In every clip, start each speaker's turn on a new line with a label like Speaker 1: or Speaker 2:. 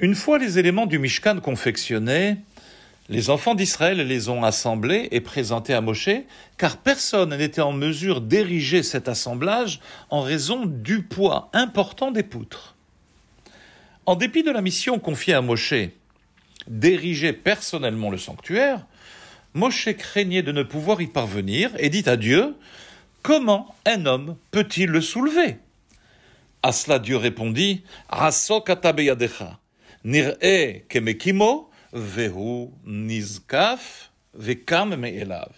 Speaker 1: Une fois les éléments du Mishkan confectionnés, les enfants d'Israël les ont assemblés et présentés à Moshe, car personne n'était en mesure d'ériger cet assemblage en raison du poids important des poutres. En dépit de la mission confiée à Moshe d'ériger personnellement le sanctuaire, Moshe craignait de ne pouvoir y parvenir et dit à Dieu Comment un homme peut-il le soulever À cela Dieu répondit נראה vehu elav.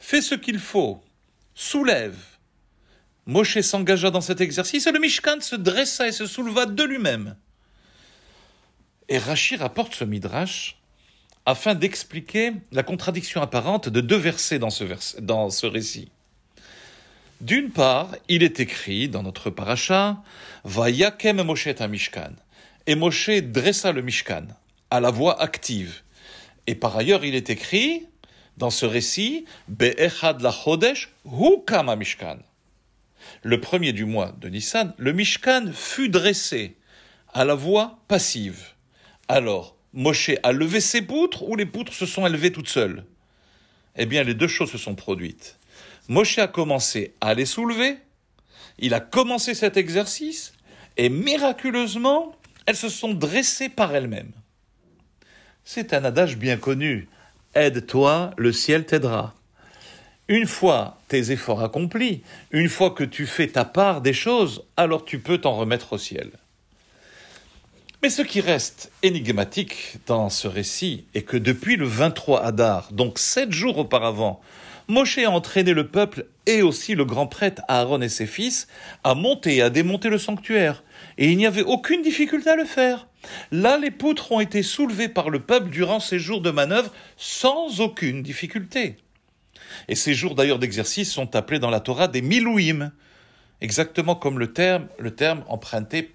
Speaker 1: Fais ce qu'il faut, soulève. Moshe s'engagea dans cet exercice et le Mishkan se dressa et se souleva de lui-même. Et Rashi rapporte ce midrash afin d'expliquer la contradiction apparente de deux versets dans ce, récit. D'une part, il est écrit dans notre paracha Vayakem Moshe Mishkan. Et Moshe dressa le Mishkan à la voix active. Et par ailleurs, il est écrit dans ce récit Be'echad la Hukama Mishkan. Le premier du mois de Nissan, le Mishkan fut dressé à la voix passive. Alors, Moshe a levé ses poutres ou les poutres se sont élevées toutes seules Eh bien, les deux choses se sont produites. Moshe a commencé à les soulever, il a commencé cet exercice, et miraculeusement, elles se sont dressées par elles-mêmes. C'est un adage bien connu. Aide-toi, le ciel t'aidera. Une fois tes efforts accomplis, une fois que tu fais ta part des choses, alors tu peux t'en remettre au ciel. Mais ce qui reste énigmatique dans ce récit est que depuis le 23 Hadar, donc sept jours auparavant, Moshe a entraîné le peuple et aussi le grand prêtre Aaron et ses fils à monter et à démonter le sanctuaire, et il n'y avait aucune difficulté à le faire. Là, les poutres ont été soulevées par le peuple durant ces jours de manœuvre sans aucune difficulté. Et ces jours d'ailleurs d'exercice sont appelés dans la Torah des milouim, exactement comme le terme, le terme emprunté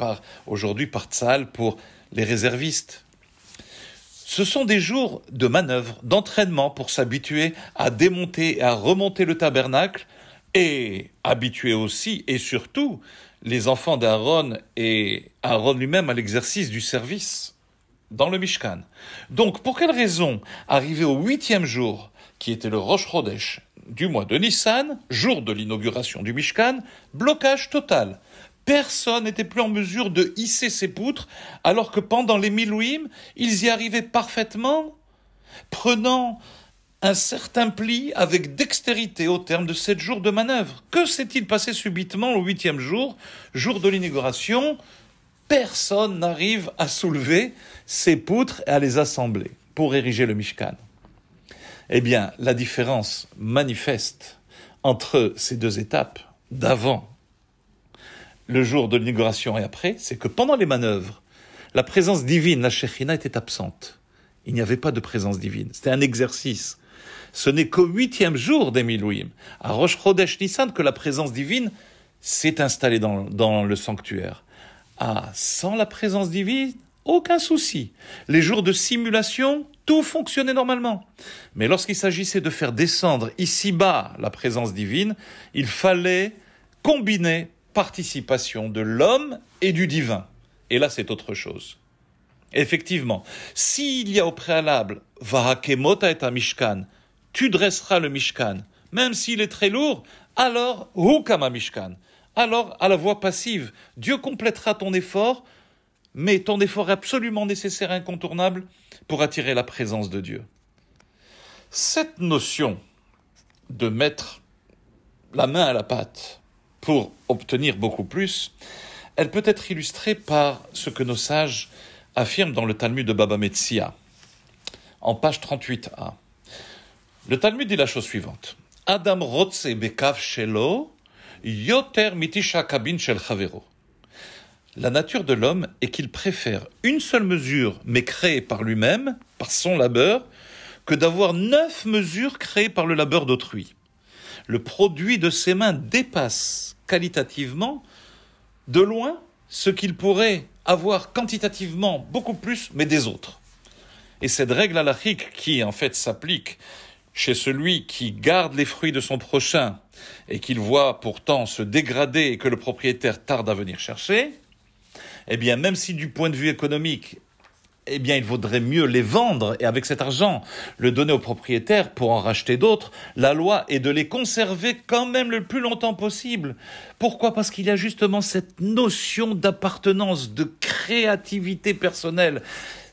Speaker 1: aujourd'hui par Tzal pour les réservistes. Ce sont des jours de manœuvre, d'entraînement pour s'habituer à démonter et à remonter le tabernacle et habituer aussi et surtout les enfants d'Aaron et Aaron lui-même à l'exercice du service dans le Mishkan. Donc, pour quelle raison, arrivé au huitième jour, qui était le Rosh Chodesh du mois de Nissan, jour de l'inauguration du Mishkan, blocage total Personne n'était plus en mesure de hisser ces poutres, alors que pendant les Milouim, ils y arrivaient parfaitement, prenant un certain pli avec dextérité au terme de sept jours de manœuvre. Que s'est-il passé subitement au huitième jour, jour de l'inauguration Personne n'arrive à soulever ces poutres et à les assembler pour ériger le Mishkan. Eh bien, la différence manifeste entre ces deux étapes d'avant le jour de l'inauguration et après, c'est que pendant les manœuvres, la présence divine, la Shekhina, était absente. Il n'y avait pas de présence divine. C'était un exercice. Ce n'est qu'au huitième jour des à Rosh Chodesh Nissan, que la présence divine s'est installée dans le sanctuaire. Ah, sans la présence divine, aucun souci. Les jours de simulation, tout fonctionnait normalement. Mais lorsqu'il s'agissait de faire descendre ici-bas la présence divine, il fallait combiner participation de l'homme et du divin. Et là, c'est autre chose. Effectivement, s'il y a au préalable Vahakemota et un Mishkan, tu dresseras le Mishkan, même s'il est très lourd, alors Hukama Mishkan. Alors, à la voix passive, Dieu complétera ton effort, mais ton effort est absolument nécessaire et incontournable pour attirer la présence de Dieu. Cette notion de mettre la main à la pâte, pour obtenir beaucoup plus, elle peut être illustrée par ce que nos sages affirment dans le Talmud de Baba Metzia, en page 38a. Le Talmud dit la chose suivante Adam rotse bekav shelo, yoter mitisha kabin shel chavero. La nature de l'homme est qu'il préfère une seule mesure, mais créée par lui-même, par son labeur, que d'avoir neuf mesures créées par le labeur d'autrui le produit de ses mains dépasse qualitativement de loin ce qu'il pourrait avoir quantitativement beaucoup plus, mais des autres. Et cette règle alachique qui en fait s'applique chez celui qui garde les fruits de son prochain et qu'il voit pourtant se dégrader et que le propriétaire tarde à venir chercher, eh bien même si du point de vue économique eh bien, il vaudrait mieux les vendre et avec cet argent, le donner aux propriétaires pour en racheter d'autres. La loi est de les conserver quand même le plus longtemps possible. Pourquoi Parce qu'il y a justement cette notion d'appartenance, de créativité personnelle.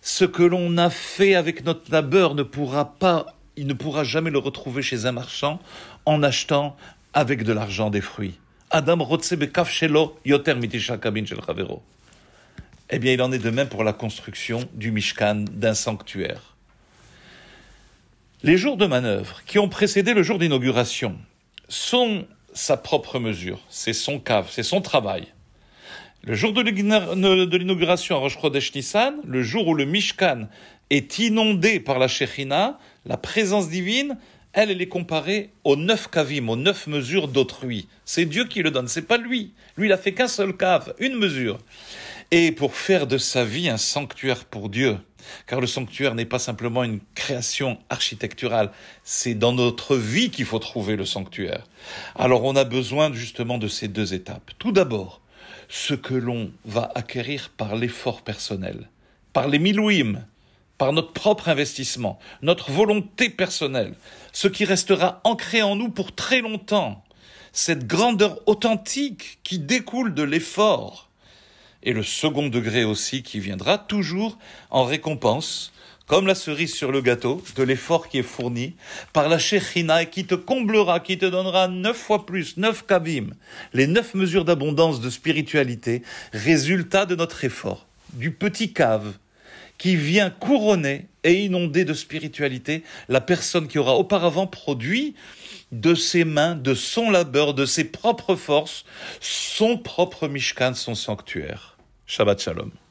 Speaker 1: Ce que l'on a fait avec notre labeur ne pourra pas, il ne pourra jamais le retrouver chez un marchand en achetant avec de l'argent des fruits. Adam Yoter eh bien, il en est de même pour la construction du Mishkan, d'un sanctuaire. Les jours de manœuvre qui ont précédé le jour d'inauguration sont sa propre mesure, c'est son cave, c'est son travail. Le jour de l'inauguration à Rosh Chodesh Nissan, le jour où le Mishkan est inondé par la Shekhinah, la présence divine, elle, elle est comparée aux neuf kavim, aux neuf mesures d'autrui. C'est Dieu qui le donne, c'est pas lui. Lui, il a fait qu'un seul cave, une mesure et pour faire de sa vie un sanctuaire pour Dieu. Car le sanctuaire n'est pas simplement une création architecturale, c'est dans notre vie qu'il faut trouver le sanctuaire. Alors on a besoin justement de ces deux étapes. Tout d'abord, ce que l'on va acquérir par l'effort personnel, par les milouim, par notre propre investissement, notre volonté personnelle, ce qui restera ancré en nous pour très longtemps, cette grandeur authentique qui découle de l'effort et le second degré aussi qui viendra, toujours en récompense, comme la cerise sur le gâteau, de l'effort qui est fourni par la Shechina et qui te comblera, qui te donnera neuf fois plus, neuf kabim, les neuf mesures d'abondance de spiritualité, résultat de notre effort, du petit cave qui vient couronner et inondée de spiritualité la personne qui aura auparavant produit de ses mains, de son labeur, de ses propres forces, son propre Mishkan, son sanctuaire. Shabbat Shalom.